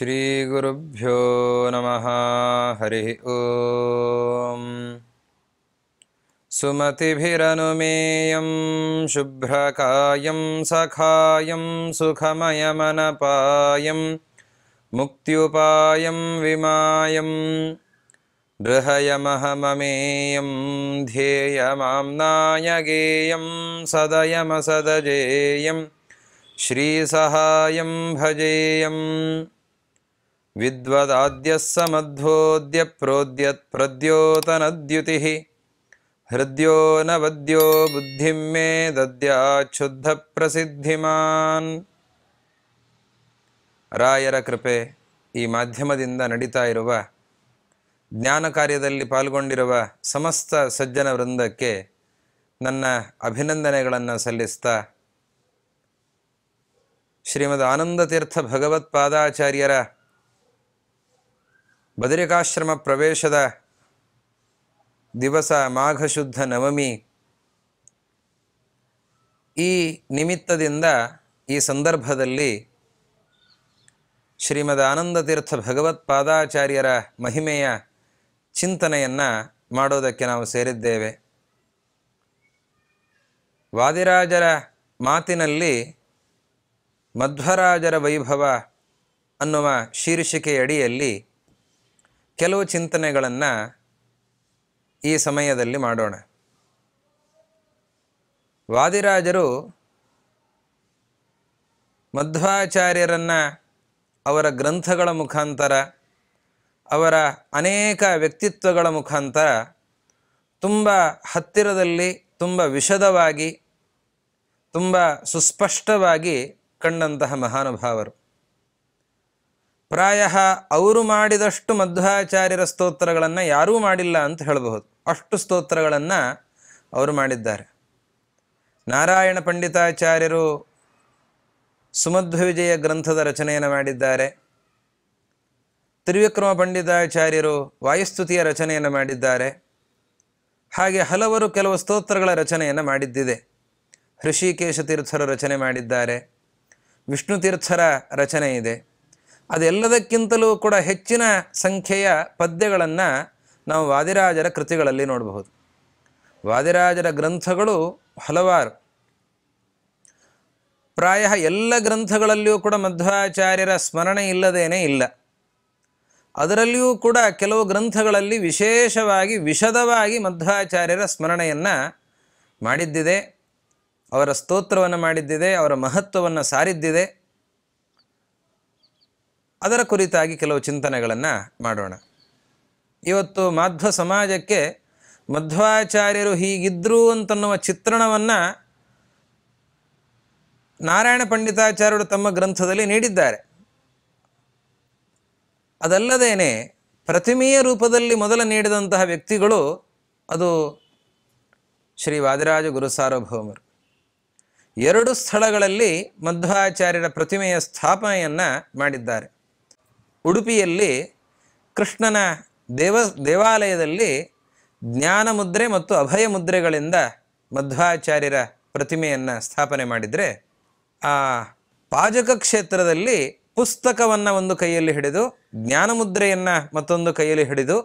श्रीगुरुभ्यो नमः हरिः ॐ सुमतिभिरनुमेयं शुभ्रकायं सखायं सुखमयमनपायं मुक्त्युपायं विमायं बृहयमहममेयं ध्येयमाम्नायगेयं सदयमसदजेयं श्रीसहायं भजेयम् विद्वदाद्यः समध्वोऽद्य प्रोद्यत्प्रद्योतनद्युतिः हृद्यो न ಮೇ बुद्धिं मे ಪ್ರಸಿದ್ಧಿಮಾನ್ ರಾಯರ ಕೃಪೆ ಈ ಮಾಧ್ಯಮದಿಂದ ನಡೀತಾ ಇರುವ ಜ್ಞಾನ ಕಾರ್ಯದಲ್ಲಿ ಪಾಲ್ಗೊಂಡಿರುವ ಸಮಸ್ತ ಸಜ್ಜನ ವೃಂದಕ್ಕೆ ನನ್ನ ಅಭಿನಂದನೆಗಳನ್ನು ಸಲ್ಲಿಸ್ತಾ ಶ್ರೀಮದ್ ಆನಂದತೀರ್ಥ ಭಗವತ್ಪಾದಾಚಾರ್ಯರ ಬದರಿಕಾಶ್ರಮ ಪ್ರವೇಶದ ದಿವಸ ಮಾಘಶುದ್ಧ ನವಮಿ ಈ ನಿಮಿತ್ತದಿಂದ ಈ ಸಂದರ್ಭದಲ್ಲಿ ಶ್ರೀಮದ್ ಆನಂದತೀರ್ಥ ತೀರ್ಥ ಭಗವತ್ಪಾದಾಚಾರ್ಯರ ಮಹಿಮೆಯ ಚಿಂತನೆಯನ್ನು ಮಾಡೋದಕ್ಕೆ ನಾವು ಸೇರಿದ್ದೇವೆ ವಾದಿರಾಜರ ಮಾತಿನಲ್ಲಿ ಮಧ್ವರಾಜರ ವೈಭವ ಅನ್ನುವ ಶೀರ್ಷಿಕೆಯಡಿಯಲ್ಲಿ ಕೆಲವು ಚಿಂತನೆಗಳನ್ನು ಈ ಸಮಯದಲ್ಲಿ ಮಾಡೋಣ ವಾದಿರಾಜರು ಮಧ್ವಾಚಾರ್ಯರನ್ನು ಅವರ ಗ್ರಂಥಗಳ ಮುಖಾಂತರ ಅವರ ಅನೇಕ ವ್ಯಕ್ತಿತ್ವಗಳ ಮುಖಾಂತರ ತುಂಬ ಹತ್ತಿರದಲ್ಲಿ ತುಂಬ ವಿಷದವಾಗಿ ತುಂಬ ಸುಸ್ಪಷ್ಟವಾಗಿ ಕಂಡಂತಹ ಮಹಾನುಭಾವರು ಪ್ರಾಯ ಅವರು ಮಾಡಿದಷ್ಟು ಮಧ್ವಾಚಾರ್ಯರ ಸ್ತೋತ್ರಗಳನ್ನು ಯಾರೂ ಮಾಡಿಲ್ಲ ಅಂತ ಹೇಳಬಹುದು ಅಷ್ಟು ಸ್ತೋತ್ರಗಳನ್ನು ಅವರು ಮಾಡಿದ್ದಾರೆ ನಾರಾಯಣ ಪಂಡಿತಾಚಾರ್ಯರು ಸುಮಧ್ವ ವಿಜಯ ಗ್ರಂಥದ ರಚನೆಯನ್ನು ಮಾಡಿದ್ದಾರೆ ತ್ರಿವಿಕ್ರಮ ಪಂಡಿತಾಚಾರ್ಯರು ವಾಯುಸ್ತುತಿಯ ರಚನೆಯನ್ನು ಮಾಡಿದ್ದಾರೆ ಹಾಗೆ ಹಲವರು ಕೆಲವು ಸ್ತೋತ್ರಗಳ ರಚನೆಯನ್ನು ಮಾಡಿದ್ದಿದೆ ಹೃಷಿಕೇಶ ತೀರ್ಥರ ರಚನೆ ಮಾಡಿದ್ದಾರೆ ವಿಷ್ಣು ತೀರ್ಥರ ರಚನೆ ಇದೆ ಅದೆಲ್ಲದಕ್ಕಿಂತಲೂ ಕೂಡ ಹೆಚ್ಚಿನ ಸಂಖ್ಯೆಯ ಪದ್ಯಗಳನ್ನು ನಾವು ವಾದಿರಾಜರ ಕೃತಿಗಳಲ್ಲಿ ನೋಡಬಹುದು ವಾದಿರಾಜರ ಗ್ರಂಥಗಳು ಹಲವಾರು ಪ್ರಾಯ ಎಲ್ಲ ಗ್ರಂಥಗಳಲ್ಲಿಯೂ ಕೂಡ ಮಧ್ವಾಚಾರ್ಯರ ಸ್ಮರಣೆ ಇಲ್ಲದೇನೆ ಇಲ್ಲ ಅದರಲ್ಲಿಯೂ ಕೂಡ ಕೆಲವು ಗ್ರಂಥಗಳಲ್ಲಿ ವಿಶೇಷವಾಗಿ ವಿಷದವಾಗಿ ಮಧ್ವಾಚಾರ್ಯರ ಸ್ಮರಣೆಯನ್ನು ಮಾಡಿದ್ದಿದೆ ಅವರ ಸ್ತೋತ್ರವನ್ನು ಮಾಡಿದ್ದಿದೆ ಅವರ ಮಹತ್ವವನ್ನು ಸಾರಿದ್ದಿದೆ ಅದರ ಕುರಿತಾಗಿ ಕೆಲವು ಚಿಂತನೆಗಳನ್ನು ಮಾಡೋಣ ಇವತ್ತು ಮಾಧ್ವ ಸಮಾಜಕ್ಕೆ ಮಧ್ವಾಚಾರ್ಯರು ಹೀಗಿದ್ದರು ಅಂತನ್ನುವ ಚಿತ್ರಣವನ್ನು ನಾರಾಯಣ ಪಂಡಿತಾಚಾರ್ಯರು ತಮ್ಮ ಗ್ರಂಥದಲ್ಲಿ ನೀಡಿದ್ದಾರೆ ಅದಲ್ಲದೇನೆ ಪ್ರತಿಮೆಯ ರೂಪದಲ್ಲಿ ಮೊದಲು ನೀಡಿದಂತಹ ವ್ಯಕ್ತಿಗಳು ಅದು ಶ್ರೀ ವಾದಿರಾಜ ಗುರು ಸಾರ್ವಭೌಮರು ಎರಡು ಸ್ಥಳಗಳಲ್ಲಿ ಮಧ್ವಾಚಾರ್ಯರ ಪ್ರತಿಮೆಯ ಸ್ಥಾಪನೆಯನ್ನು ಮಾಡಿದ್ದಾರೆ ಉಡುಪಿಯಲ್ಲಿ ಕೃಷ್ಣನ ದೇವ ದೇವಾಲಯದಲ್ಲಿ ಜ್ಞಾನ ಮುದ್ರೆ ಮತ್ತು ಅಭಯ ಮುದ್ರೆಗಳಿಂದ ಮಧ್ವಾಚಾರ್ಯರ ಪ್ರತಿಮೆಯನ್ನು ಸ್ಥಾಪನೆ ಮಾಡಿದರೆ ಆ ಪಾಜಕ ಕ್ಷೇತ್ರದಲ್ಲಿ ಪುಸ್ತಕವನ್ನು ಒಂದು ಕೈಯಲ್ಲಿ ಹಿಡಿದು ಜ್ಞಾನ ಮುದ್ರೆಯನ್ನು ಮತ್ತೊಂದು ಕೈಯಲ್ಲಿ ಹಿಡಿದು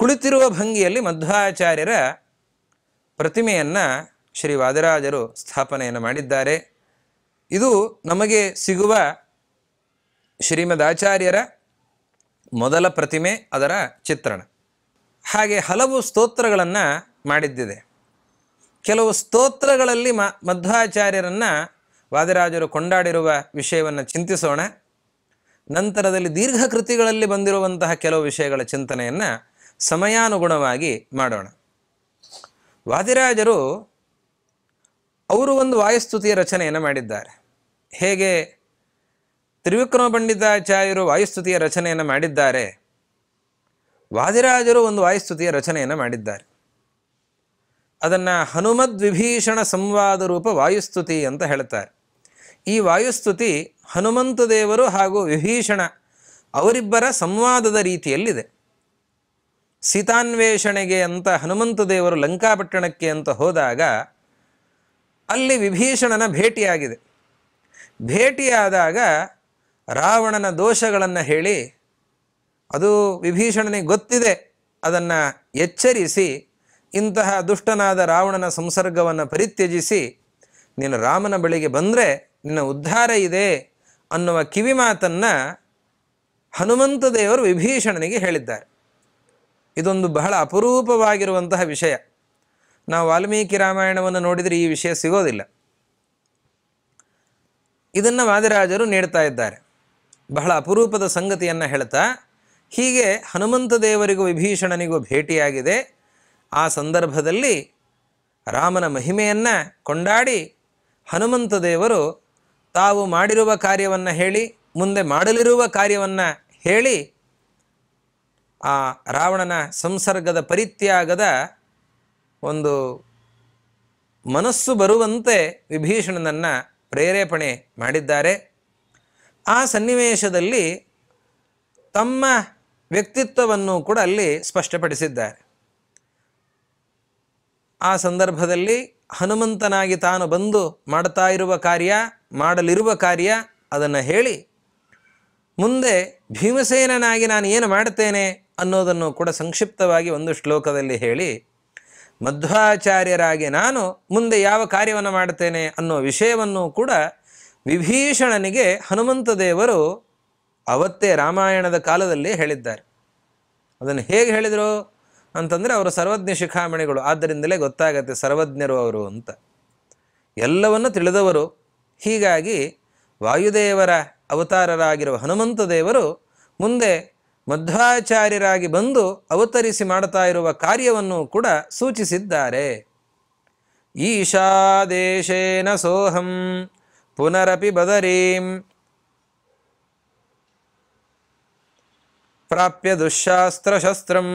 ಕುಳಿತಿರುವ ಭಂಗಿಯಲ್ಲಿ ಮಧ್ವಾಚಾರ್ಯರ ಪ್ರತಿಮೆಯನ್ನು ಶ್ರೀ ವಾದರಾಜರು ಸ್ಥಾಪನೆಯನ್ನು ಮಾಡಿದ್ದಾರೆ ಇದು ನಮಗೆ ಸಿಗುವ ಶ್ರೀಮದಾಚಾರ್ಯರ ಮೊದಲ ಪ್ರತಿಮೆ ಅದರ ಚಿತ್ರಣ ಹಾಗೆ ಹಲವು ಸ್ತೋತ್ರಗಳನ್ನು ಮಾಡಿದ್ದಿದೆ ಕೆಲವು ಸ್ತೋತ್ರಗಳಲ್ಲಿ ಮ ಮಧ್ವಾಚಾರ್ಯರನ್ನು ವಾದಿರಾಜರು ಕೊಂಡಾಡಿರುವ ವಿಷಯವನ್ನು ಚಿಂತಿಸೋಣ ನಂತರದಲ್ಲಿ ದೀರ್ಘ ಕೃತಿಗಳಲ್ಲಿ ಬಂದಿರುವಂತಹ ಕೆಲವು ವಿಷಯಗಳ ಚಿಂತನೆಯನ್ನು ಸಮಯಾನುಗುಣವಾಗಿ ಮಾಡೋಣ ವಾದಿರಾಜರು ಅವರು ಒಂದು ವಾಯುಸ್ತುತಿಯ ರಚನೆಯನ್ನು ಮಾಡಿದ್ದಾರೆ ಹೇಗೆ ತ್ರಿವಿಕ್ರಮ ಪಂಡಿತಾಚಾರ್ಯರು ವಾಯುಸ್ತುತಿಯ ರಚನೆಯನ್ನು ಮಾಡಿದ್ದಾರೆ ವಾದಿರಾಜರು ಒಂದು ವಾಯುಸ್ತುತಿಯ ರಚನೆಯನ್ನು ಮಾಡಿದ್ದಾರೆ ಅದನ್ನು ಹನುಮದ್ ವಿಭೀಷಣ ಸಂವಾದ ರೂಪ ವಾಯುಸ್ತುತಿ ಅಂತ ಹೇಳ್ತಾರೆ ಈ ವಾಯುಸ್ತುತಿ ಹನುಮಂತ ದೇವರು ಹಾಗೂ ವಿಭೀಷಣ ಅವರಿಬ್ಬರ ಸಂವಾದದ ರೀತಿಯಲ್ಲಿದೆ ಸೀತಾನ್ವೇಷಣೆಗೆ ಅಂತ ಹನುಮಂತ ದೇವರು ಲಂಕಾಪಟ್ಟಣಕ್ಕೆ ಅಂತ ಹೋದಾಗ ಅಲ್ಲಿ ವಿಭೀಷಣನ ಭೇಟಿಯಾಗಿದೆ ಭೇಟಿಯಾದಾಗ ರಾವಣನ ದೋಷಗಳನ್ನು ಹೇಳಿ ಅದು ವಿಭೀಷಣನಿಗೆ ಗೊತ್ತಿದೆ ಅದನ್ನು ಎಚ್ಚರಿಸಿ ಇಂತಹ ದುಷ್ಟನಾದ ರಾವಣನ ಸಂಸರ್ಗವನ್ನು ಪರಿತ್ಯಜಿಸಿ ನೀನು ರಾಮನ ಬಳಿಗೆ ಬಂದರೆ ನಿನ್ನ ಉದ್ಧಾರ ಇದೆ ಅನ್ನುವ ಕಿವಿ ಮಾತನ್ನು ಹನುಮಂತ ದೇವರು ವಿಭೀಷಣನಿಗೆ ಹೇಳಿದ್ದಾರೆ ಇದೊಂದು ಬಹಳ ಅಪರೂಪವಾಗಿರುವಂತಹ ವಿಷಯ ನಾವು ವಾಲ್ಮೀಕಿ ರಾಮಾಯಣವನ್ನು ನೋಡಿದರೆ ಈ ವಿಷಯ ಸಿಗೋದಿಲ್ಲ ಇದನ್ನು ವಾದಿರಾಜರು ನೀಡ್ತಾ ಇದ್ದಾರೆ ಬಹಳ ಅಪರೂಪದ ಸಂಗತಿಯನ್ನು ಹೇಳ್ತಾ ಹೀಗೆ ಹನುಮಂತ ದೇವರಿಗೂ ವಿಭೀಷಣನಿಗೂ ಭೇಟಿಯಾಗಿದೆ ಆ ಸಂದರ್ಭದಲ್ಲಿ ರಾಮನ ಮಹಿಮೆಯನ್ನು ಕೊಂಡಾಡಿ ಹನುಮಂತ ದೇವರು ತಾವು ಮಾಡಿರುವ ಕಾರ್ಯವನ್ನು ಹೇಳಿ ಮುಂದೆ ಮಾಡಲಿರುವ ಕಾರ್ಯವನ್ನು ಹೇಳಿ ಆ ರಾವಣನ ಸಂಸರ್ಗದ ಪರಿತ್ಯಾಗದ ಒಂದು ಮನಸ್ಸು ಬರುವಂತೆ ವಿಭೀಷಣನನ್ನು ಪ್ರೇರೇಪಣೆ ಮಾಡಿದ್ದಾರೆ ಆ ಸನ್ನಿವೇಶದಲ್ಲಿ ತಮ್ಮ ವ್ಯಕ್ತಿತ್ವವನ್ನು ಕೂಡ ಅಲ್ಲಿ ಸ್ಪಷ್ಟಪಡಿಸಿದ್ದಾರೆ ಆ ಸಂದರ್ಭದಲ್ಲಿ ಹನುಮಂತನಾಗಿ ತಾನು ಬಂದು ಮಾಡ್ತಾ ಇರುವ ಕಾರ್ಯ ಮಾಡಲಿರುವ ಕಾರ್ಯ ಅದನ್ನು ಹೇಳಿ ಮುಂದೆ ಭೀಮಸೇನನಾಗಿ ನಾನು ಏನು ಮಾಡ್ತೇನೆ ಅನ್ನೋದನ್ನು ಕೂಡ ಸಂಕ್ಷಿಪ್ತವಾಗಿ ಒಂದು ಶ್ಲೋಕದಲ್ಲಿ ಹೇಳಿ ಮಧ್ವಾಚಾರ್ಯರಾಗಿ ನಾನು ಮುಂದೆ ಯಾವ ಕಾರ್ಯವನ್ನು ಮಾಡ್ತೇನೆ ಅನ್ನೋ ವಿಷಯವನ್ನು ಕೂಡ ವಿಭೀಷಣನಿಗೆ ಹನುಮಂತ ದೇವರು ಅವತ್ತೇ ರಾಮಾಯಣದ ಕಾಲದಲ್ಲಿ ಹೇಳಿದ್ದಾರೆ ಅದನ್ನು ಹೇಗೆ ಹೇಳಿದರು ಅಂತಂದರೆ ಅವರು ಸರ್ವಜ್ಞ ಶಿಖಾಮಣಿಗಳು ಆದ್ದರಿಂದಲೇ ಗೊತ್ತಾಗತ್ತೆ ಸರ್ವಜ್ಞರು ಅವರು ಅಂತ ಎಲ್ಲವನ್ನು ತಿಳಿದವರು ಹೀಗಾಗಿ ವಾಯುದೇವರ ಅವತಾರರಾಗಿರುವ ಹನುಮಂತ ದೇವರು ಮುಂದೆ ಮಧ್ವಾಚಾರ್ಯರಾಗಿ ಬಂದು ಅವತರಿಸಿ ಮಾಡ್ತಾ ಇರುವ ಕಾರ್ಯವನ್ನು ಕೂಡ ಸೂಚಿಸಿದ್ದಾರೆ ಈಶಾದೇಶೇನ ಸೋಹಂ पुनरपि बदरीं प्राप्य दुःशास्त्रशस्त्रं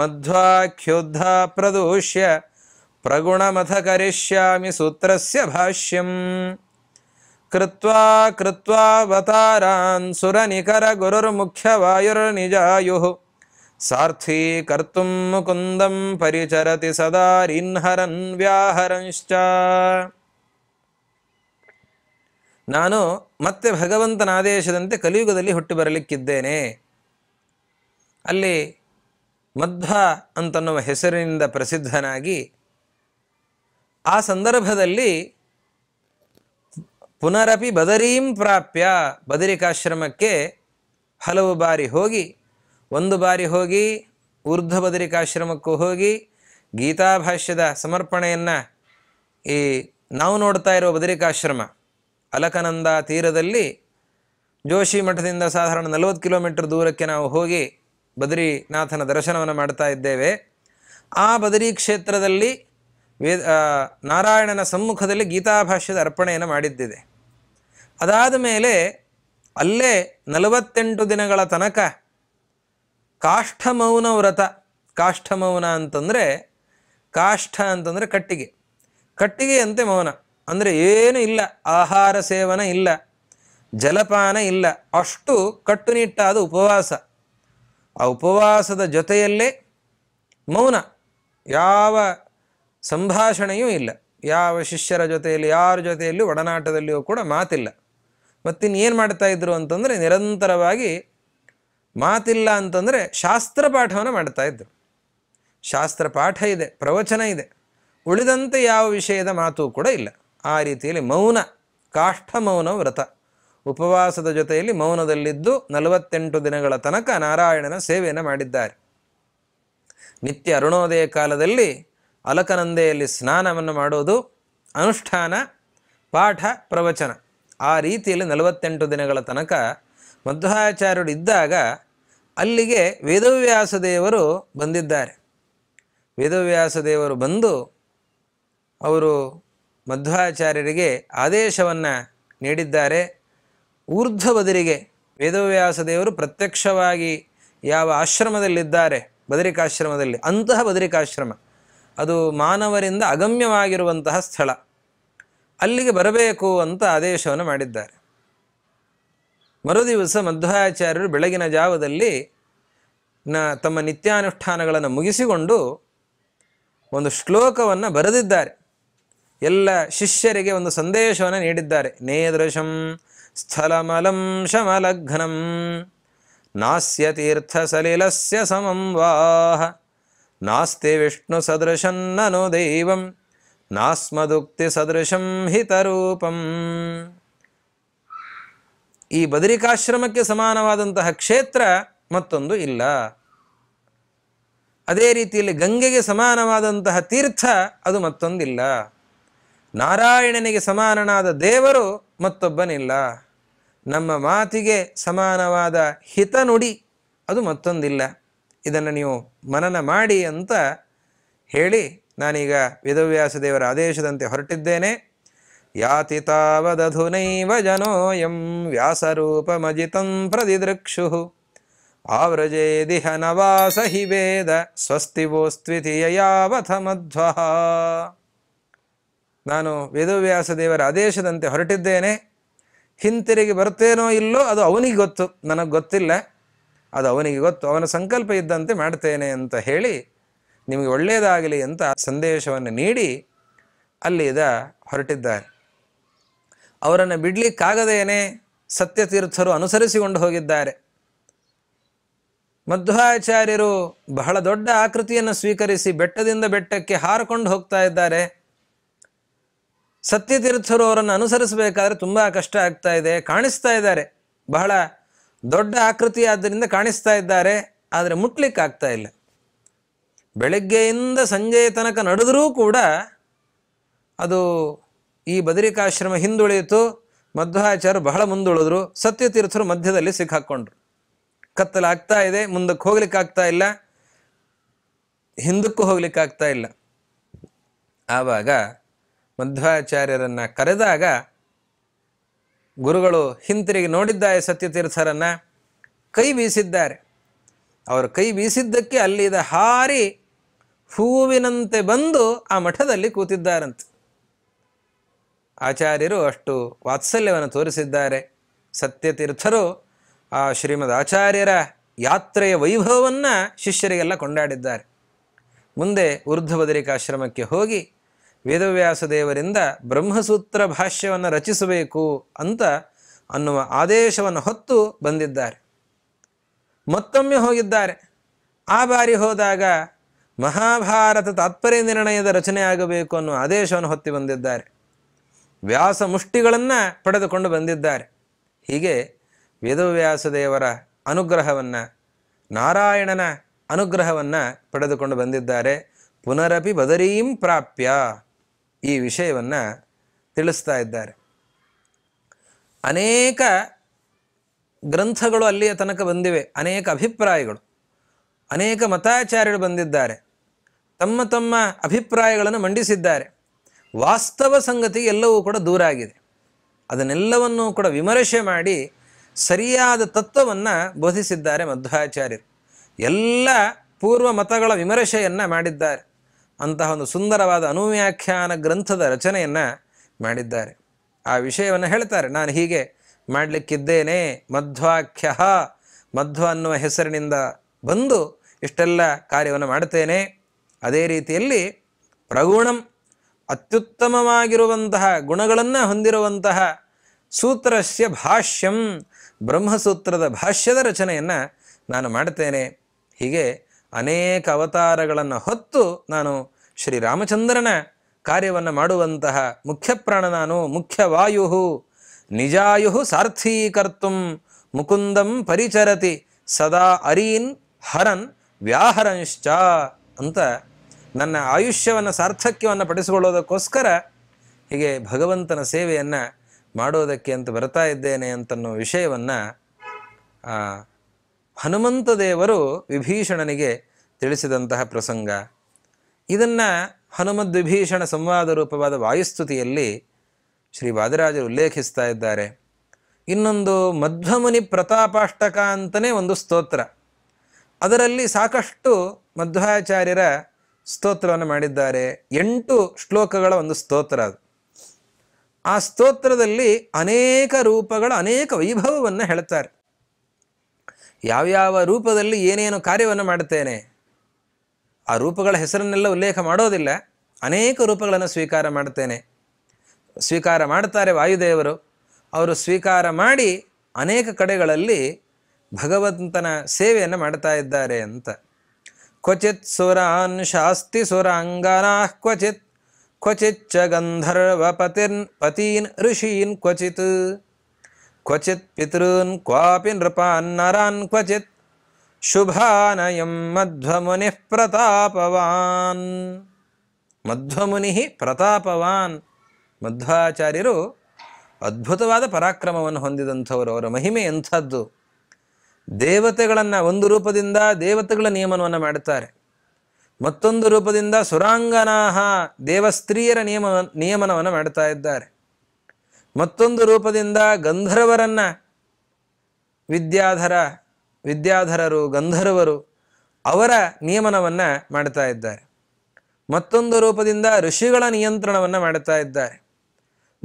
मध्वाख्योद्धा प्रदूष्य प्रगुणमथ करिष्यामि सूत्रस्य भाष्यम् कृत्वा कृत्वा अवतारान् सुरनिकरगुरुर्मुख्यवायुर्निजायुः कर्तुं मुकुन्दं परिचरति रिन्हरन् व्याहरंश्च ನಾನು ಮತ್ತೆ ಭಗವಂತನ ಆದೇಶದಂತೆ ಕಲಿಯುಗದಲ್ಲಿ ಹುಟ್ಟಿ ಬರಲಿಕ್ಕಿದ್ದೇನೆ ಅಲ್ಲಿ ಮಧ್ವ ಅಂತನ್ನುವ ಹೆಸರಿನಿಂದ ಪ್ರಸಿದ್ಧನಾಗಿ ಆ ಸಂದರ್ಭದಲ್ಲಿ ಪುನರಪಿ ಬದರೀಂ ಪ್ರಾಪ್ಯ ಬದರಿಕಾಶ್ರಮಕ್ಕೆ ಹಲವು ಬಾರಿ ಹೋಗಿ ಒಂದು ಬಾರಿ ಹೋಗಿ ಊರ್ಧ್ವ ಬದರಿಕಾಶ್ರಮಕ್ಕೂ ಹೋಗಿ ಗೀತಾಭಾಷ್ಯದ ಸಮರ್ಪಣೆಯನ್ನು ಈ ನಾವು ನೋಡ್ತಾ ಇರೋ ಬದರಿಕಾಶ್ರಮ ಅಲಕನಂದ ತೀರದಲ್ಲಿ ಜೋಶಿ ಮಠದಿಂದ ಸಾಧಾರಣ ನಲವತ್ತು ಕಿಲೋಮೀಟರ್ ದೂರಕ್ಕೆ ನಾವು ಹೋಗಿ ಬದರಿನಾಥನ ದರ್ಶನವನ್ನು ಮಾಡ್ತಾ ಇದ್ದೇವೆ ಆ ಬದರಿ ಕ್ಷೇತ್ರದಲ್ಲಿ ವೇದ ನಾರಾಯಣನ ಸಮ್ಮುಖದಲ್ಲಿ ಗೀತಾಭಾಷ್ಯದ ಅರ್ಪಣೆಯನ್ನು ಮಾಡಿದ್ದಿದೆ ಅದಾದ ಮೇಲೆ ಅಲ್ಲೇ ನಲವತ್ತೆಂಟು ದಿನಗಳ ತನಕ ಕಾಷ್ಠಮೌನ ವ್ರತ ಕಾಷ್ಠಮೌನ ಅಂತಂದರೆ ಕಾಷ್ಠ ಅಂತಂದರೆ ಕಟ್ಟಿಗೆ ಕಟ್ಟಿಗೆಯಂತೆ ಮೌನ ಅಂದರೆ ಏನೂ ಇಲ್ಲ ಆಹಾರ ಸೇವನ ಇಲ್ಲ ಜಲಪಾನ ಇಲ್ಲ ಅಷ್ಟು ಕಟ್ಟುನಿಟ್ಟಾದ ಉಪವಾಸ ಆ ಉಪವಾಸದ ಜೊತೆಯಲ್ಲೇ ಮೌನ ಯಾವ ಸಂಭಾಷಣೆಯೂ ಇಲ್ಲ ಯಾವ ಶಿಷ್ಯರ ಜೊತೆಯಲ್ಲಿ ಯಾರ ಜೊತೆಯಲ್ಲಿ ಒಡನಾಟದಲ್ಲಿಯೂ ಕೂಡ ಮಾತಿಲ್ಲ ಮತ್ತಿನ್ನೇನು ಮಾಡ್ತಾ ಇದ್ರು ಅಂತಂದರೆ ನಿರಂತರವಾಗಿ ಮಾತಿಲ್ಲ ಅಂತಂದರೆ ಶಾಸ್ತ್ರ ಪಾಠವನ್ನು ಮಾಡ್ತಾ ಇದ್ರು ಶಾಸ್ತ್ರ ಪಾಠ ಇದೆ ಪ್ರವಚನ ಇದೆ ಉಳಿದಂತೆ ಯಾವ ವಿಷಯದ ಮಾತು ಕೂಡ ಇಲ್ಲ ಆ ರೀತಿಯಲ್ಲಿ ಮೌನ ಕಾಷ್ಠ ಮೌನ ವ್ರತ ಉಪವಾಸದ ಜೊತೆಯಲ್ಲಿ ಮೌನದಲ್ಲಿದ್ದು ನಲವತ್ತೆಂಟು ದಿನಗಳ ತನಕ ನಾರಾಯಣನ ಸೇವೆಯನ್ನು ಮಾಡಿದ್ದಾರೆ ನಿತ್ಯ ಅರುಣೋದಯ ಕಾಲದಲ್ಲಿ ಅಲಕನಂದೆಯಲ್ಲಿ ಸ್ನಾನವನ್ನು ಮಾಡೋದು ಅನುಷ್ಠಾನ ಪಾಠ ಪ್ರವಚನ ಆ ರೀತಿಯಲ್ಲಿ ನಲವತ್ತೆಂಟು ದಿನಗಳ ತನಕ ಮಧ್ವಾಚಾರ್ಯರು ಇದ್ದಾಗ ಅಲ್ಲಿಗೆ ವೇದವ್ಯಾಸ ದೇವರು ಬಂದಿದ್ದಾರೆ ವೇದವ್ಯಾಸ ದೇವರು ಬಂದು ಅವರು ಮಧ್ವಾಚಾರ್ಯರಿಗೆ ಆದೇಶವನ್ನು ನೀಡಿದ್ದಾರೆ ಊರ್ಧ್ವ ಬದರಿಗೆ ವೇದವ್ಯಾಸ ದೇವರು ಪ್ರತ್ಯಕ್ಷವಾಗಿ ಯಾವ ಆಶ್ರಮದಲ್ಲಿದ್ದಾರೆ ಬದರಿಕಾಶ್ರಮದಲ್ಲಿ ಅಂತಹ ಬದರಿಕಾಶ್ರಮ ಅದು ಮಾನವರಿಂದ ಅಗಮ್ಯವಾಗಿರುವಂತಹ ಸ್ಥಳ ಅಲ್ಲಿಗೆ ಬರಬೇಕು ಅಂತ ಆದೇಶವನ್ನು ಮಾಡಿದ್ದಾರೆ ಮರುದಿವಸ ಮಧ್ವಾಚಾರ್ಯರು ಬೆಳಗಿನ ಜಾವದಲ್ಲಿ ನ ತಮ್ಮ ನಿತ್ಯಾನುಷ್ಠಾನಗಳನ್ನು ಮುಗಿಸಿಕೊಂಡು ಒಂದು ಶ್ಲೋಕವನ್ನು ಬರೆದಿದ್ದಾರೆ ಎಲ್ಲ ಶಿಷ್ಯರಿಗೆ ಒಂದು ಸಂದೇಶವನ್ನು ನೀಡಿದ್ದಾರೆ ನೇದೃಶಂ ಸ್ಥಲಮಲಂ ಶಮಲಘ್ನಂ ನಾಸ್ಯ ತೀರ್ಥ ಸಲಿಲಸ್ಯ ಸಮಂ ವಾಹ ನಾಸ್ತಿ ವಿಷ್ಣು ಸದೃಶಂ ನನು ದೈವಂ ನಾಸ್ಮದುಕ್ತಿ ಸದೃಶಂ ಹಿತರೂಪಂ ಈ ಬದರಿಕಾಶ್ರಮಕ್ಕೆ ಸಮಾನವಾದಂತಹ ಕ್ಷೇತ್ರ ಮತ್ತೊಂದು ಇಲ್ಲ ಅದೇ ರೀತಿಯಲ್ಲಿ ಗಂಗೆಗೆ ಸಮಾನವಾದಂತಹ ತೀರ್ಥ ಅದು ಮತ್ತೊಂದಿಲ್ಲ ನಾರಾಯಣನಿಗೆ ಸಮಾನನಾದ ದೇವರು ಮತ್ತೊಬ್ಬನಿಲ್ಲ ನಮ್ಮ ಮಾತಿಗೆ ಸಮಾನವಾದ ಹಿತ ನುಡಿ ಅದು ಮತ್ತೊಂದಿಲ್ಲ ಇದನ್ನು ನೀವು ಮನನ ಮಾಡಿ ಅಂತ ಹೇಳಿ ನಾನೀಗ ವೇದವ್ಯಾಸ ದೇವರ ಆದೇಶದಂತೆ ಹೊರಟಿದ್ದೇನೆ ಯಾತಿ ಯಾತಿತಾವದಧುನೈವ ಜನೋಯಂ ವ್ಯಾಸರೂಪಮಜಿತಂ ಪ್ರದಿದೃಕ್ಷು ಆವ್ರಜೇ ದಿಹ ನವಾಸ ಹಿ ವೇದ ಸ್ವಸ್ತಿವೋಸ್ತ್ವಿತಿಯ ಯಾವಥ ನಾನು ವೇದವ್ಯಾಸ ದೇವರ ಆದೇಶದಂತೆ ಹೊರಟಿದ್ದೇನೆ ಹಿಂತಿರುಗಿ ಬರುತ್ತೇನೋ ಇಲ್ಲೋ ಅದು ಅವನಿಗೆ ಗೊತ್ತು ನನಗೆ ಗೊತ್ತಿಲ್ಲ ಅದು ಅವನಿಗೆ ಗೊತ್ತು ಅವನ ಸಂಕಲ್ಪ ಇದ್ದಂತೆ ಮಾಡ್ತೇನೆ ಅಂತ ಹೇಳಿ ನಿಮಗೆ ಒಳ್ಳೆಯದಾಗಲಿ ಅಂತ ಸಂದೇಶವನ್ನು ನೀಡಿ ಅಲ್ಲಿದ ಹೊರಟಿದ್ದಾರೆ ಅವರನ್ನು ಬಿಡ್ಲಿಕ್ಕಾಗದೇನೆ ಸತ್ಯತೀರ್ಥರು ಅನುಸರಿಸಿಕೊಂಡು ಹೋಗಿದ್ದಾರೆ ಮಧ್ವಾಚಾರ್ಯರು ಬಹಳ ದೊಡ್ಡ ಆಕೃತಿಯನ್ನು ಸ್ವೀಕರಿಸಿ ಬೆಟ್ಟದಿಂದ ಬೆಟ್ಟಕ್ಕೆ ಹಾರಿಕೊಂಡು ಹೋಗ್ತಾ ಇದ್ದಾರೆ ಸತ್ಯತೀರ್ಥರು ಅವರನ್ನು ಅನುಸರಿಸಬೇಕಾದ್ರೆ ತುಂಬ ಕಷ್ಟ ಆಗ್ತಾ ಇದೆ ಕಾಣಿಸ್ತಾ ಇದ್ದಾರೆ ಬಹಳ ದೊಡ್ಡ ಆಕೃತಿ ಆದ್ದರಿಂದ ಕಾಣಿಸ್ತಾ ಇದ್ದಾರೆ ಆದರೆ ಮುಟ್ಲಿಕ್ಕೆ ಆಗ್ತಾ ಇಲ್ಲ ಬೆಳಗ್ಗೆಯಿಂದ ಸಂಜೆಯ ತನಕ ನಡೆದರೂ ಕೂಡ ಅದು ಈ ಬದರಿಕಾಶ್ರಮ ಹಿಂದುಳಿಯಿತು ಮಧ್ವಾಚಾರ್ಯ ಬಹಳ ಮುಂದುಳಿದ್ರು ಸತ್ಯತೀರ್ಥರು ಮಧ್ಯದಲ್ಲಿ ಸಿಕ್ಕಾಕ್ಕೊಂಡ್ರು ಕತ್ತಲಾಗ್ತಾ ಇದೆ ಮುಂದಕ್ಕೆ ಹೋಗ್ಲಿಕ್ಕಾಗ್ತಾ ಇಲ್ಲ ಹಿಂದಕ್ಕೂ ಹೋಗ್ಲಿಕ್ಕಾಗ್ತಾ ಇಲ್ಲ ಆವಾಗ ಮಧ್ವಾಚಾರ್ಯರನ್ನು ಕರೆದಾಗ ಗುರುಗಳು ಹಿಂತಿರುಗಿ ನೋಡಿದ್ದಾರೆ ಸತ್ಯತೀರ್ಥರನ್ನು ಕೈ ಬೀಸಿದ್ದಾರೆ ಅವರು ಕೈ ಬೀಸಿದ್ದಕ್ಕೆ ಅಲ್ಲಿದ ಹಾರಿ ಹೂವಿನಂತೆ ಬಂದು ಆ ಮಠದಲ್ಲಿ ಕೂತಿದ್ದಾರಂತೆ ಆಚಾರ್ಯರು ಅಷ್ಟು ವಾತ್ಸಲ್ಯವನ್ನು ತೋರಿಸಿದ್ದಾರೆ ಸತ್ಯತೀರ್ಥರು ಆ ಶ್ರೀಮದ್ ಆಚಾರ್ಯರ ಯಾತ್ರೆಯ ವೈಭವವನ್ನು ಶಿಷ್ಯರಿಗೆಲ್ಲ ಕೊಂಡಾಡಿದ್ದಾರೆ ಮುಂದೆ ಬದರಿಕಾಶ್ರಮಕ್ಕೆ ಹೋಗಿ ವೇದವ್ಯಾಸ ದೇವರಿಂದ ಬ್ರಹ್ಮಸೂತ್ರ ಭಾಷ್ಯವನ್ನು ರಚಿಸಬೇಕು ಅಂತ ಅನ್ನುವ ಆದೇಶವನ್ನು ಹೊತ್ತು ಬಂದಿದ್ದಾರೆ ಮತ್ತೊಮ್ಮೆ ಹೋಗಿದ್ದಾರೆ ಆ ಬಾರಿ ಹೋದಾಗ ಮಹಾಭಾರತ ತಾತ್ಪರ್ಯ ನಿರ್ಣಯದ ರಚನೆ ಆಗಬೇಕು ಅನ್ನುವ ಆದೇಶವನ್ನು ಹೊತ್ತಿ ಬಂದಿದ್ದಾರೆ ವ್ಯಾಸ ಮುಷ್ಟಿಗಳನ್ನು ಪಡೆದುಕೊಂಡು ಬಂದಿದ್ದಾರೆ ಹೀಗೆ ವೇದವ್ಯಾಸದೇವರ ಅನುಗ್ರಹವನ್ನು ನಾರಾಯಣನ ಅನುಗ್ರಹವನ್ನು ಪಡೆದುಕೊಂಡು ಬಂದಿದ್ದಾರೆ ಪುನರಪಿ ಬದರೀಂ ಪ್ರಾಪ್ಯ ಈ ವಿಷಯವನ್ನು ತಿಳಿಸ್ತಾ ಇದ್ದಾರೆ ಅನೇಕ ಗ್ರಂಥಗಳು ಅಲ್ಲಿಯ ತನಕ ಬಂದಿವೆ ಅನೇಕ ಅಭಿಪ್ರಾಯಗಳು ಅನೇಕ ಮತಾಚಾರ್ಯರು ಬಂದಿದ್ದಾರೆ ತಮ್ಮ ತಮ್ಮ ಅಭಿಪ್ರಾಯಗಳನ್ನು ಮಂಡಿಸಿದ್ದಾರೆ ವಾಸ್ತವ ಸಂಗತಿ ಎಲ್ಲವೂ ಕೂಡ ದೂರ ಆಗಿದೆ ಅದನ್ನೆಲ್ಲವನ್ನೂ ಕೂಡ ವಿಮರ್ಶೆ ಮಾಡಿ ಸರಿಯಾದ ತತ್ವವನ್ನು ಬೋಧಿಸಿದ್ದಾರೆ ಮಧ್ವಾಚಾರ್ಯರು ಎಲ್ಲ ಪೂರ್ವ ಮತಗಳ ವಿಮರ್ಶೆಯನ್ನು ಮಾಡಿದ್ದಾರೆ ಅಂತಹ ಒಂದು ಸುಂದರವಾದ ಅನುವ್ಯಾಖ್ಯಾನ ಗ್ರಂಥದ ರಚನೆಯನ್ನು ಮಾಡಿದ್ದಾರೆ ಆ ವಿಷಯವನ್ನು ಹೇಳ್ತಾರೆ ನಾನು ಹೀಗೆ ಮಾಡಲಿಕ್ಕಿದ್ದೇನೆ ಮಧ್ವಾಖ್ಯ ಮಧ್ವ ಅನ್ನುವ ಹೆಸರಿನಿಂದ ಬಂದು ಇಷ್ಟೆಲ್ಲ ಕಾರ್ಯವನ್ನು ಮಾಡ್ತೇನೆ ಅದೇ ರೀತಿಯಲ್ಲಿ ಪ್ರಗುಣಂ ಅತ್ಯುತ್ತಮವಾಗಿರುವಂತಹ ಗುಣಗಳನ್ನು ಹೊಂದಿರುವಂತಹ ಸೂತ್ರಸ್ಯ ಭಾಷ್ಯಂ ಬ್ರಹ್ಮಸೂತ್ರದ ಭಾಷ್ಯದ ರಚನೆಯನ್ನು ನಾನು ಮಾಡ್ತೇನೆ ಹೀಗೆ ಅನೇಕ ಅವತಾರಗಳನ್ನು ಹೊತ್ತು ನಾನು ಶ್ರೀರಾಮಚಂದ್ರನ ಕಾರ್ಯವನ್ನು ಮಾಡುವಂತಹ ಮುಖ್ಯ ಪ್ರಾಣ ನಾನು ಮುಖ್ಯ ವಾಯು ನಿಜಾಯು ಸಾರ್ಥೀಕರ್ತು ಮುಕುಂದಂ ಪರಿಚರತಿ ಸದಾ ಅರೀನ್ ಹರನ್ ವ್ಯಾಹರಂಶ್ಚ ಅಂತ ನನ್ನ ಆಯುಷ್ಯವನ್ನು ಸಾರ್ಥಕ್ಯವನ್ನು ಪಡಿಸಿಕೊಳ್ಳೋದಕ್ಕೋಸ್ಕರ ಹೀಗೆ ಭಗವಂತನ ಸೇವೆಯನ್ನು ಮಾಡೋದಕ್ಕೆ ಅಂತ ಬರ್ತಾ ಇದ್ದೇನೆ ಅಂತನ್ನೋ ವಿಷಯವನ್ನು ಹನುಮಂತ ದೇವರು ವಿಭೀಷಣನಿಗೆ ತಿಳಿಸಿದಂತಹ ಪ್ರಸಂಗ ಇದನ್ನು ಹನುಮದ್ ವಿಭೀಷಣ ಸಂವಾದ ರೂಪವಾದ ವಾಯುಸ್ತುತಿಯಲ್ಲಿ ಶ್ರೀ ವಾದರಾಜರು ಉಲ್ಲೇಖಿಸ್ತಾ ಇದ್ದಾರೆ ಇನ್ನೊಂದು ಮಧ್ವಮುನಿ ಪ್ರತಾಪಾಷ್ಟಕ ಅಂತಲೇ ಒಂದು ಸ್ತೋತ್ರ ಅದರಲ್ಲಿ ಸಾಕಷ್ಟು ಮಧ್ವಾಚಾರ್ಯರ ಸ್ತೋತ್ರವನ್ನು ಮಾಡಿದ್ದಾರೆ ಎಂಟು ಶ್ಲೋಕಗಳ ಒಂದು ಸ್ತೋತ್ರ ಅದು ಆ ಸ್ತೋತ್ರದಲ್ಲಿ ಅನೇಕ ರೂಪಗಳ ಅನೇಕ ವೈಭವವನ್ನು ಹೇಳ್ತಾರೆ ಯಾವ್ಯಾವ ರೂಪದಲ್ಲಿ ಏನೇನು ಕಾರ್ಯವನ್ನು ಮಾಡುತ್ತೇನೆ ಆ ರೂಪಗಳ ಹೆಸರನ್ನೆಲ್ಲ ಉಲ್ಲೇಖ ಮಾಡೋದಿಲ್ಲ ಅನೇಕ ರೂಪಗಳನ್ನು ಸ್ವೀಕಾರ ಮಾಡುತ್ತೇನೆ ಸ್ವೀಕಾರ ಮಾಡ್ತಾರೆ ವಾಯುದೇವರು ಅವರು ಸ್ವೀಕಾರ ಮಾಡಿ ಅನೇಕ ಕಡೆಗಳಲ್ಲಿ ಭಗವಂತನ ಸೇವೆಯನ್ನು ಮಾಡ್ತಾ ಇದ್ದಾರೆ ಅಂತ ಕ್ವಚಿತ್ ಸುರಾನ್ ಶಾಸ್ತಿ ಸುರಾಂಗನಾ ಕ್ವಚಿತ್ ಕ್ವಚಿತ್ ಚ ಗಂಧರ್ವ ಪತಿರ್ನ್ ಪತೀನ್ ಋಷೀನ್ ಕ್ವಚಿತ್ ಕ್ವಚಿತ್ ಪಿತೃನ್ ಕ್ವಾಪಿ ನೃಪಾನ್ ನರಾನ್ ಕ್ವಚಿತ್ ಶುಭಾನಯಂ ಮಧ್ವಮುನಿ ಪ್ರತಾಪವಾನ್ ಮಧ್ವಮುನಿ ಪ್ರತಾಪವಾನ್ ಮಧ್ವಾಚಾರ್ಯರು ಅದ್ಭುತವಾದ ಪರಾಕ್ರಮವನ್ನು ಹೊಂದಿದಂಥವರು ಅವರ ಮಹಿಮೆ ಎಂಥದ್ದು ದೇವತೆಗಳನ್ನು ಒಂದು ರೂಪದಿಂದ ದೇವತೆಗಳ ನಿಯಮನವನ್ನು ಮಾಡುತ್ತಾರೆ ಮತ್ತೊಂದು ರೂಪದಿಂದ ಸುರಾಂಗನಾಹ ದೇವಸ್ತ್ರೀಯರ ನಿಯಮ ನಿಯಮನವನ್ನು ಮಾಡ್ತಾ ಇದ್ದಾರೆ ಮತ್ತೊಂದು ರೂಪದಿಂದ ಗಂಧರ್ವರನ್ನು ವಿದ್ಯಾಧರ ವಿದ್ಯಾಧರರು ಗಂಧರ್ವರು ಅವರ ನಿಯಮನವನ್ನು ಮಾಡ್ತಾ ಇದ್ದಾರೆ ಮತ್ತೊಂದು ರೂಪದಿಂದ ಋಷಿಗಳ ನಿಯಂತ್ರಣವನ್ನು ಮಾಡುತ್ತಾ ಇದ್ದಾರೆ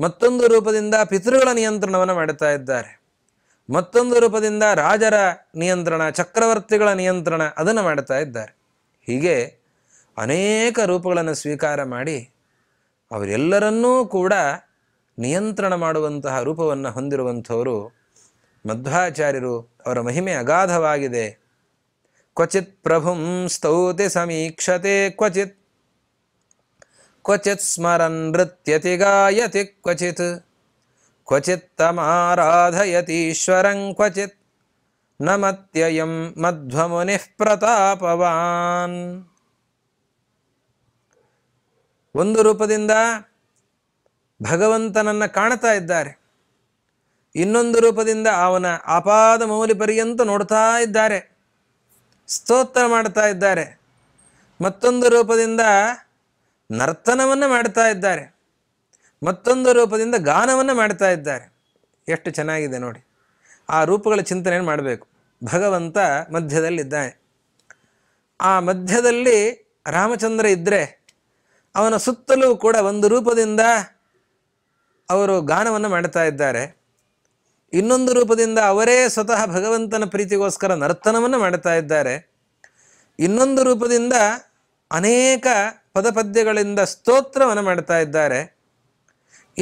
ಮತ್ತೊಂದು ರೂಪದಿಂದ ಪಿತೃಗಳ ನಿಯಂತ್ರಣವನ್ನು ಮಾಡುತ್ತಾ ಇದ್ದಾರೆ ಮತ್ತೊಂದು ರೂಪದಿಂದ ರಾಜರ ನಿಯಂತ್ರಣ ಚಕ್ರವರ್ತಿಗಳ ನಿಯಂತ್ರಣ ಅದನ್ನು ಮಾಡ್ತಾ ಇದ್ದಾರೆ ಹೀಗೆ ಅನೇಕ ರೂಪಗಳನ್ನು ಸ್ವೀಕಾರ ಮಾಡಿ ಅವರೆಲ್ಲರನ್ನೂ ಕೂಡ ನಿಯಂತ್ರಣ ಮಾಡುವಂತಹ ರೂಪವನ್ನು ಹೊಂದಿರುವಂಥವರು ಮಧ್ವಾಚಾರ್ಯರು ಅವರ ಮಹಿಮೆ ಅಗಾಧವಾಗಿದೆ ಕ್ವಚಿತ್ ಪ್ರಭುಂ ಸ್ತೌತಿ ಸಮೀಕ್ಷತೆ ಕ್ವಚಿತ್ ಕ್ವಚಿತ್ ಸ್ಮರನ್ ನೃತ್ಯತಿ ಗಾಯತಿ ಕ್ವಚಿತ್ ಕ್ವಚಿತ್ ತಮಾರಾಧಯತೀಶ್ವರಂ ಕ್ವಚಿತ್ ನಮತ್ಯಯಂ ಮಧ್ವಮುನಿ ಪ್ರತಾಪವಾನ್ ಒಂದು ರೂಪದಿಂದ ಭಗವಂತನನ್ನು ಕಾಣ್ತಾ ಇದ್ದಾರೆ ಇನ್ನೊಂದು ರೂಪದಿಂದ ಅವನ ಆಪಾದ ಮೌಲಿ ಪರ್ಯಂತ ನೋಡ್ತಾ ಇದ್ದಾರೆ ಸ್ತೋತ್ರ ಮಾಡ್ತಾ ಇದ್ದಾರೆ ಮತ್ತೊಂದು ರೂಪದಿಂದ ನರ್ತನವನ್ನು ಮಾಡ್ತಾ ಇದ್ದಾರೆ ಮತ್ತೊಂದು ರೂಪದಿಂದ ಗಾನವನ್ನು ಮಾಡ್ತಾ ಇದ್ದಾರೆ ಎಷ್ಟು ಚೆನ್ನಾಗಿದೆ ನೋಡಿ ಆ ರೂಪಗಳ ಚಿಂತನೆಯನ್ನು ಮಾಡಬೇಕು ಭಗವಂತ ಮಧ್ಯದಲ್ಲಿದ್ದಾನೆ ಆ ಮಧ್ಯದಲ್ಲಿ ರಾಮಚಂದ್ರ ಇದ್ದರೆ ಅವನ ಸುತ್ತಲೂ ಕೂಡ ಒಂದು ರೂಪದಿಂದ ಅವರು ಗಾನವನ್ನು ಮಾಡ್ತಾ ಇದ್ದಾರೆ ಇನ್ನೊಂದು ರೂಪದಿಂದ ಅವರೇ ಸ್ವತಃ ಭಗವಂತನ ಪ್ರೀತಿಗೋಸ್ಕರ ನರ್ತನವನ್ನು ಮಾಡ್ತಾ ಇದ್ದಾರೆ ಇನ್ನೊಂದು ರೂಪದಿಂದ ಅನೇಕ ಪದಪದ್ಯಗಳಿಂದ ಸ್ತೋತ್ರವನ್ನು ಮಾಡ್ತಾ ಇದ್ದಾರೆ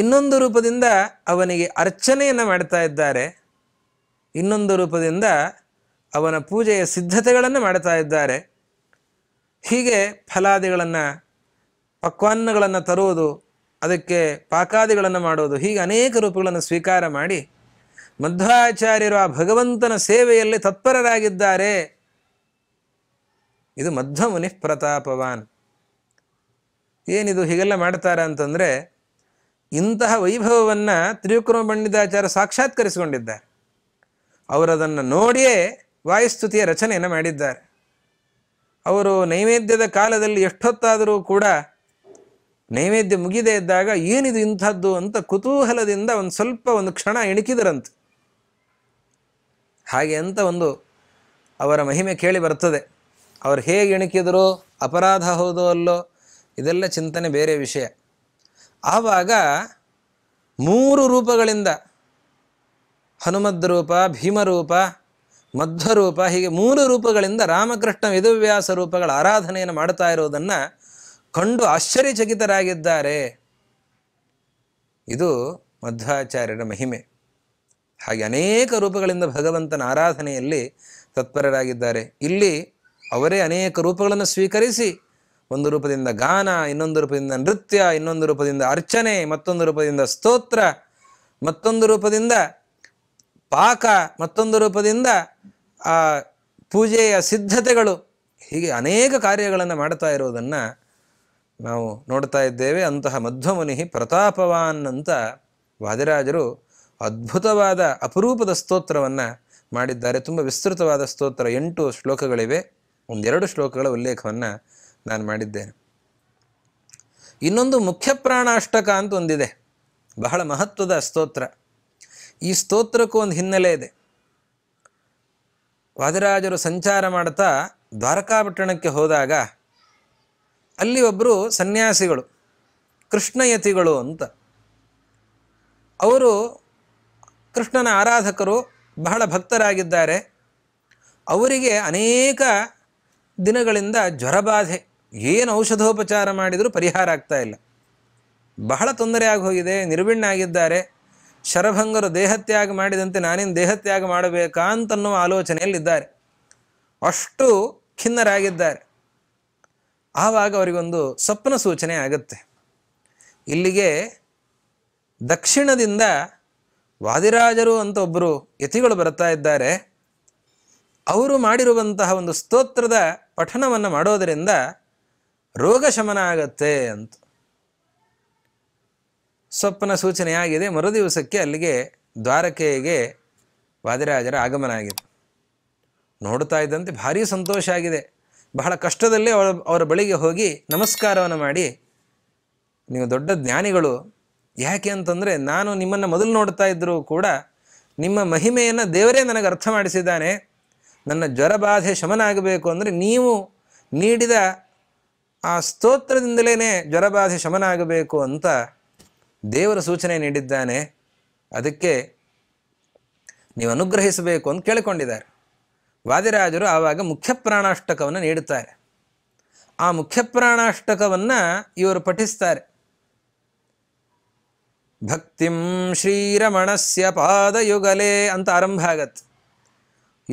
ಇನ್ನೊಂದು ರೂಪದಿಂದ ಅವನಿಗೆ ಅರ್ಚನೆಯನ್ನು ಮಾಡ್ತಾ ಇದ್ದಾರೆ ಇನ್ನೊಂದು ರೂಪದಿಂದ ಅವನ ಪೂಜೆಯ ಸಿದ್ಧತೆಗಳನ್ನು ಮಾಡ್ತಾ ಇದ್ದಾರೆ ಹೀಗೆ ಫಲಾದಿಗಳನ್ನು ಪಕ್ವಾನ್ನಗಳನ್ನು ತರುವುದು ಅದಕ್ಕೆ ಪಾಕಾದಿಗಳನ್ನು ಮಾಡೋದು ಹೀಗೆ ಅನೇಕ ರೂಪಗಳನ್ನು ಸ್ವೀಕಾರ ಮಾಡಿ ಮಧ್ವಾಚಾರ್ಯರು ಆ ಭಗವಂತನ ಸೇವೆಯಲ್ಲಿ ತತ್ಪರರಾಗಿದ್ದಾರೆ ಇದು ಮಧ್ವಮುನಿ ಪ್ರತಾಪವಾನ್ ಏನಿದು ಹೀಗೆಲ್ಲ ಮಾಡ್ತಾರೆ ಅಂತಂದರೆ ಇಂತಹ ವೈಭವವನ್ನು ತ್ರಿವಿಕ್ರಮ ಪಂಡಿತಾಚಾರ್ಯ ಸಾಕ್ಷಾತ್ಕರಿಸಿಕೊಂಡಿದ್ದಾರೆ ಅವರದನ್ನು ನೋಡಿಯೇ ವಾಯುಸ್ತುತಿಯ ರಚನೆಯನ್ನು ಮಾಡಿದ್ದಾರೆ ಅವರು ನೈವೇದ್ಯದ ಕಾಲದಲ್ಲಿ ಎಷ್ಟೊತ್ತಾದರೂ ಕೂಡ ನೈವೇದ್ಯ ಮುಗಿದೇ ಇದ್ದಾಗ ಏನಿದು ಇಂಥದ್ದು ಅಂತ ಕುತೂಹಲದಿಂದ ಒಂದು ಸ್ವಲ್ಪ ಒಂದು ಕ್ಷಣ ಎಣಿಕಿದರಂತೆ ಹಾಗೆ ಅಂತ ಒಂದು ಅವರ ಮಹಿಮೆ ಕೇಳಿ ಬರ್ತದೆ ಅವರು ಹೇಗೆ ಎಣಿಕಿದ್ರು ಅಪರಾಧ ಹೌದೋ ಅಲ್ಲೋ ಇದೆಲ್ಲ ಚಿಂತನೆ ಬೇರೆ ವಿಷಯ ಆವಾಗ ಮೂರು ರೂಪಗಳಿಂದ ಹನುಮದ್ ರೂಪ ಭೀಮರೂಪ ಮಧ್ವರೂಪ ಹೀಗೆ ಮೂರು ರೂಪಗಳಿಂದ ರಾಮಕೃಷ್ಣ ವಿದುವ್ಯಾಸ ರೂಪಗಳ ಆರಾಧನೆಯನ್ನು ಮಾಡ್ತಾ ಇರೋದನ್ನು ಕಂಡು ಆಶ್ಚರ್ಯಚಕಿತರಾಗಿದ್ದಾರೆ ಇದು ಮಧ್ವಾಚಾರ್ಯರ ಮಹಿಮೆ ಹಾಗೆ ಅನೇಕ ರೂಪಗಳಿಂದ ಭಗವಂತನ ಆರಾಧನೆಯಲ್ಲಿ ತತ್ಪರರಾಗಿದ್ದಾರೆ ಇಲ್ಲಿ ಅವರೇ ಅನೇಕ ರೂಪಗಳನ್ನು ಸ್ವೀಕರಿಸಿ ಒಂದು ರೂಪದಿಂದ ಗಾನ ಇನ್ನೊಂದು ರೂಪದಿಂದ ನೃತ್ಯ ಇನ್ನೊಂದು ರೂಪದಿಂದ ಅರ್ಚನೆ ಮತ್ತೊಂದು ರೂಪದಿಂದ ಸ್ತೋತ್ರ ಮತ್ತೊಂದು ರೂಪದಿಂದ ಪಾಕ ಮತ್ತೊಂದು ರೂಪದಿಂದ ಆ ಪೂಜೆಯ ಸಿದ್ಧತೆಗಳು ಹೀಗೆ ಅನೇಕ ಕಾರ್ಯಗಳನ್ನು ಮಾಡ್ತಾ ಇರುವುದನ್ನು ನಾವು ನೋಡ್ತಾ ಇದ್ದೇವೆ ಅಂತಹ ಮಧ್ವಮುನಿ ಪ್ರತಾಪವಾನ್ ಅಂತ ವಾದಿರಾಜರು ಅದ್ಭುತವಾದ ಅಪರೂಪದ ಸ್ತೋತ್ರವನ್ನು ಮಾಡಿದ್ದಾರೆ ತುಂಬ ವಿಸ್ತೃತವಾದ ಸ್ತೋತ್ರ ಎಂಟು ಶ್ಲೋಕಗಳಿವೆ ಒಂದೆರಡು ಶ್ಲೋಕಗಳ ಉಲ್ಲೇಖವನ್ನು ನಾನು ಮಾಡಿದ್ದೇನೆ ಇನ್ನೊಂದು ಮುಖ್ಯ ಪ್ರಾಣಾಷ್ಟಕ ಅಂತ ಒಂದಿದೆ ಬಹಳ ಮಹತ್ವದ ಸ್ತೋತ್ರ ಈ ಸ್ತೋತ್ರಕ್ಕೂ ಒಂದು ಹಿನ್ನೆಲೆ ಇದೆ ವಾದಿರಾಜರು ಸಂಚಾರ ಮಾಡ್ತಾ ದ್ವಾರಕಾಪಟ್ಟಣಕ್ಕೆ ಹೋದಾಗ ಅಲ್ಲಿ ಒಬ್ಬರು ಸನ್ಯಾಸಿಗಳು ಕೃಷ್ಣಯತಿಗಳು ಅಂತ ಅವರು ಕೃಷ್ಣನ ಆರಾಧಕರು ಬಹಳ ಭಕ್ತರಾಗಿದ್ದಾರೆ ಅವರಿಗೆ ಅನೇಕ ದಿನಗಳಿಂದ ಜ್ವರಬಾಧೆ ಏನು ಔಷಧೋಪಚಾರ ಮಾಡಿದರೂ ಪರಿಹಾರ ಆಗ್ತಾ ಇಲ್ಲ ಬಹಳ ತೊಂದರೆ ಆಗಿ ಹೋಗಿದೆ ನಿರ್ವಿಣ್ಣ ಆಗಿದ್ದಾರೆ ಶರಭಂಗರು ದೇಹತ್ಯಾಗ ಮಾಡಿದಂತೆ ನಾನೇನು ದೇಹತ್ಯಾಗ ಮಾಡಬೇಕಾ ಅಂತನ್ನುವ ಆಲೋಚನೆಯಲ್ಲಿದ್ದಾರೆ ಅಷ್ಟು ಖಿನ್ನರಾಗಿದ್ದಾರೆ ಆವಾಗ ಅವರಿಗೊಂದು ಸ್ವಪ್ನ ಸೂಚನೆ ಆಗುತ್ತೆ ಇಲ್ಲಿಗೆ ದಕ್ಷಿಣದಿಂದ ವಾದಿರಾಜರು ಅಂತ ಒಬ್ಬರು ಯತಿಗಳು ಬರ್ತಾ ಇದ್ದಾರೆ ಅವರು ಮಾಡಿರುವಂತಹ ಒಂದು ಸ್ತೋತ್ರದ ಪಠಣವನ್ನು ಮಾಡೋದರಿಂದ ರೋಗ ಶಮನ ಆಗತ್ತೆ ಅಂತ ಸ್ವಪ್ನ ಸೂಚನೆಯಾಗಿದೆ ಮರುದಿವಸಕ್ಕೆ ಅಲ್ಲಿಗೆ ದ್ವಾರಕೆಗೆ ವಾದಿರಾಜರ ಆಗಮನ ಆಗಿದೆ ನೋಡ್ತಾ ಇದ್ದಂತೆ ಭಾರಿ ಸಂತೋಷ ಆಗಿದೆ ಬಹಳ ಕಷ್ಟದಲ್ಲೇ ಅವರ ಅವರ ಬಳಿಗೆ ಹೋಗಿ ನಮಸ್ಕಾರವನ್ನು ಮಾಡಿ ನೀವು ದೊಡ್ಡ ಜ್ಞಾನಿಗಳು ಯಾಕೆ ಅಂತಂದರೆ ನಾನು ನಿಮ್ಮನ್ನು ಮೊದಲು ನೋಡ್ತಾ ಇದ್ದರೂ ಕೂಡ ನಿಮ್ಮ ಮಹಿಮೆಯನ್ನು ದೇವರೇ ನನಗೆ ಅರ್ಥ ಮಾಡಿಸಿದ್ದಾನೆ ನನ್ನ ಜ್ವರ ಬಾಧೆ ಶಮನ ಆಗಬೇಕು ಅಂದರೆ ನೀವು ನೀಡಿದ ಆ ಸ್ತೋತ್ರದಿಂದಲೇ ಜ್ವರ ಬಾಧೆ ಶಮನ ಆಗಬೇಕು ಅಂತ ದೇವರ ಸೂಚನೆ ನೀಡಿದ್ದಾನೆ ಅದಕ್ಕೆ ನೀವು ಅನುಗ್ರಹಿಸಬೇಕು ಅಂತ ಕೇಳಿಕೊಂಡಿದ್ದಾರೆ ವಾದಿರಾಜರು ಆವಾಗ ಮುಖ್ಯ ನೀಡುತ್ತಾರೆ ಆ ಮುಖ್ಯ ಇವರು ಪಠಿಸ್ತಾರೆ ಭಕ್ತಿಂ ಶ್ರೀರಮಣಸ್ಯ ಪಾದಯುಗಲೇ ಅಂತ ಆರಂಭ ಆಗತ್ತೆ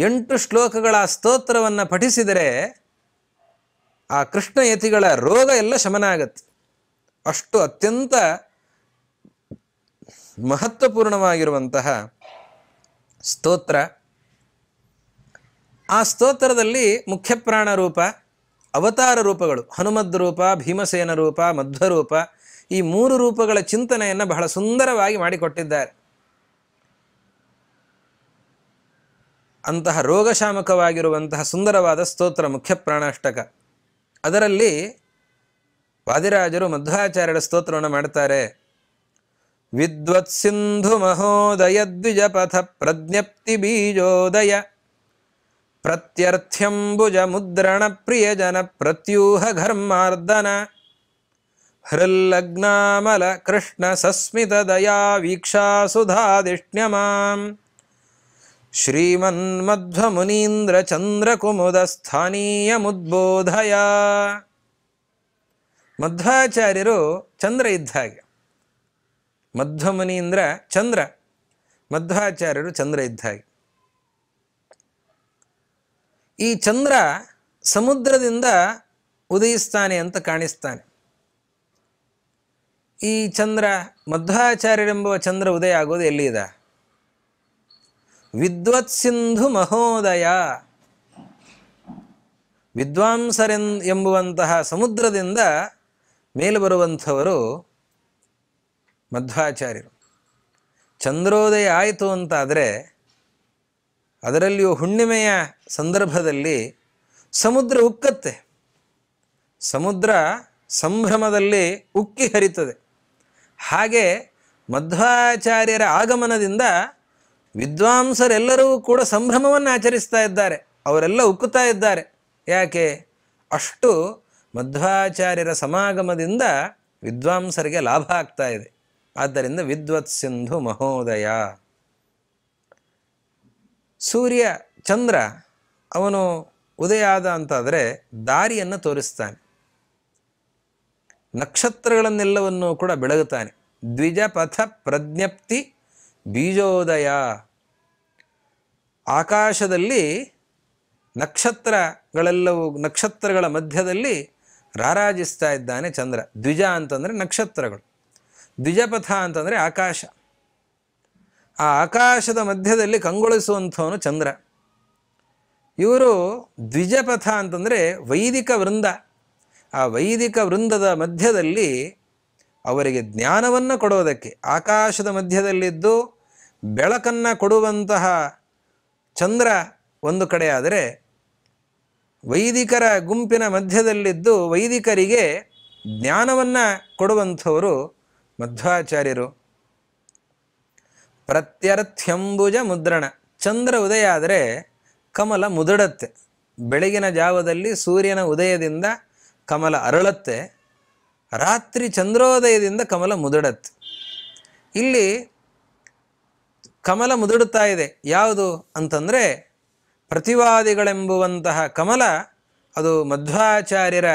ಎಂಟು ಶ್ಲೋಕಗಳ ಸ್ತೋತ್ರವನ್ನು ಪಠಿಸಿದರೆ ಆ ಕೃಷ್ಣ ಯತಿಗಳ ರೋಗ ಎಲ್ಲ ಶಮನ ಆಗತ್ತೆ ಅಷ್ಟು ಅತ್ಯಂತ ಮಹತ್ವಪೂರ್ಣವಾಗಿರುವಂತಹ ಸ್ತೋತ್ರ ಆ ಸ್ತೋತ್ರದಲ್ಲಿ ಮುಖ್ಯಪ್ರಾಣ ರೂಪ ಅವತಾರ ರೂಪಗಳು ಹನುಮದ್ ರೂಪ ಭೀಮಸೇನ ರೂಪ ಮಧ್ವರೂಪ ಈ ಮೂರು ರೂಪಗಳ ಚಿಂತನೆಯನ್ನು ಬಹಳ ಸುಂದರವಾಗಿ ಮಾಡಿಕೊಟ್ಟಿದ್ದಾರೆ ಅಂತಹ ರೋಗಶಾಮಕವಾಗಿರುವಂತಹ ಸುಂದರವಾದ ಸ್ತೋತ್ರ ಮುಖ್ಯ ಪ್ರಾಣಾಷ್ಟಕ ಅದರಲ್ಲಿ ವಾದಿರಾಜರು ಮಧ್ವಾಚಾರ್ಯರ ಸ್ತೋತ್ರವನ್ನು ಮಾಡ್ತಾರೆ ವಿದ್ವತ್ ಸಿಂಧು ಮಹೋದಯ ಪಥ ಪ್ರಜ್ಞಪ್ತಿ ಬೀಜೋದಯ प्रत्यर्थ्यम्बुजमुद्रणप्रियजनप्रत्यूहघर्मार्दन प्रत्यूहघर्मार्दन हृल्लग्नामलकृष्ण सस्मितदया वीक्षासुधादिष्ण्यमां श्रीमन्मध्वमुनीन्द्र चन्द्रकुमुदस्थानीयमुद्बोधया मध्वमुनीन्द्र चन्द्र मध्वाचार्यरु इद्धागे ಈ ಚಂದ್ರ ಸಮುದ್ರದಿಂದ ಉದಯಿಸ್ತಾನೆ ಅಂತ ಕಾಣಿಸ್ತಾನೆ ಈ ಚಂದ್ರ ಮಧ್ವಾಚಾರ್ಯರೆಂಬುವ ಚಂದ್ರ ಉದಯ ಆಗೋದು ಎಲ್ಲಿದ ವಿದ್ವತ್ ಸಿಂಧು ಮಹೋದಯ ವಿದ್ವಾಂಸರೆನ್ ಎಂಬುವಂತಹ ಸಮುದ್ರದಿಂದ ಮೇಲೆ ಬರುವಂಥವರು ಮಧ್ವಾಚಾರ್ಯರು ಚಂದ್ರೋದಯ ಆಯಿತು ಅಂತಾದರೆ ಅದರಲ್ಲಿಯೂ ಹುಣ್ಣಿಮೆಯ ಸಂದರ್ಭದಲ್ಲಿ ಸಮುದ್ರ ಉಕ್ಕತ್ತೆ ಸಮುದ್ರ ಸಂಭ್ರಮದಲ್ಲಿ ಉಕ್ಕಿ ಹರಿತದೆ ಹಾಗೆ ಮಧ್ವಾಚಾರ್ಯರ ಆಗಮನದಿಂದ ವಿದ್ವಾಂಸರೆಲ್ಲರೂ ಕೂಡ ಸಂಭ್ರಮವನ್ನು ಆಚರಿಸ್ತಾ ಇದ್ದಾರೆ ಅವರೆಲ್ಲ ಉಕ್ಕುತ್ತಾ ಇದ್ದಾರೆ ಯಾಕೆ ಅಷ್ಟು ಮಧ್ವಾಚಾರ್ಯರ ಸಮಾಗಮದಿಂದ ವಿದ್ವಾಂಸರಿಗೆ ಲಾಭ ಆಗ್ತಾ ಇದೆ ಆದ್ದರಿಂದ ವಿದ್ವತ್ ಸಿಂಧು ಮಹೋದಯ ಸೂರ್ಯ ಚಂದ್ರ ಅವನು ಉದಯ ಆದ ಅಂತಾದರೆ ದಾರಿಯನ್ನು ತೋರಿಸ್ತಾನೆ ನಕ್ಷತ್ರಗಳನ್ನೆಲ್ಲವನ್ನು ಕೂಡ ಬೆಳಗುತ್ತಾನೆ ದ್ವಿಜಪಥ ಪ್ರಜ್ಞಪ್ತಿ ಬೀಜೋದಯ ಆಕಾಶದಲ್ಲಿ ನಕ್ಷತ್ರಗಳೆಲ್ಲವೂ ನಕ್ಷತ್ರಗಳ ಮಧ್ಯದಲ್ಲಿ ರಾರಾಜಿಸ್ತಾ ಇದ್ದಾನೆ ಚಂದ್ರ ದ್ವಿಜ ಅಂತಂದರೆ ನಕ್ಷತ್ರಗಳು ದ್ವಿಜಪಥ ಅಂತಂದರೆ ಆಕಾಶ ಆ ಆಕಾಶದ ಮಧ್ಯದಲ್ಲಿ ಕಂಗೊಳಿಸುವಂಥವನು ಚಂದ್ರ ಇವರು ದ್ವಿಜಪಥ ಅಂತಂದರೆ ವೈದಿಕ ವೃಂದ ಆ ವೈದಿಕ ವೃಂದದ ಮಧ್ಯದಲ್ಲಿ ಅವರಿಗೆ ಜ್ಞಾನವನ್ನು ಕೊಡೋದಕ್ಕೆ ಆಕಾಶದ ಮಧ್ಯದಲ್ಲಿದ್ದು ಬೆಳಕನ್ನು ಕೊಡುವಂತಹ ಚಂದ್ರ ಒಂದು ಕಡೆ ಆದರೆ ವೈದಿಕರ ಗುಂಪಿನ ಮಧ್ಯದಲ್ಲಿದ್ದು ವೈದಿಕರಿಗೆ ಜ್ಞಾನವನ್ನು ಕೊಡುವಂಥವರು ಮಧ್ವಾಚಾರ್ಯರು ಪ್ರತ್ಯರ್ಥ್ಯಂಬುಜ ಮುದ್ರಣ ಚಂದ್ರ ಉದಯ ಆದರೆ ಕಮಲ ಮುದಡತ್ತೆ ಬೆಳಗಿನ ಜಾವದಲ್ಲಿ ಸೂರ್ಯನ ಉದಯದಿಂದ ಕಮಲ ಅರಳತ್ತೆ ರಾತ್ರಿ ಚಂದ್ರೋದಯದಿಂದ ಕಮಲ ಮುದಡತ್ತೆ ಇಲ್ಲಿ ಕಮಲ ಮುದುಡುತ್ತಾ ಇದೆ ಯಾವುದು ಅಂತಂದರೆ ಪ್ರತಿವಾದಿಗಳೆಂಬುವಂತಹ ಕಮಲ ಅದು ಮಧ್ವಾಚಾರ್ಯರ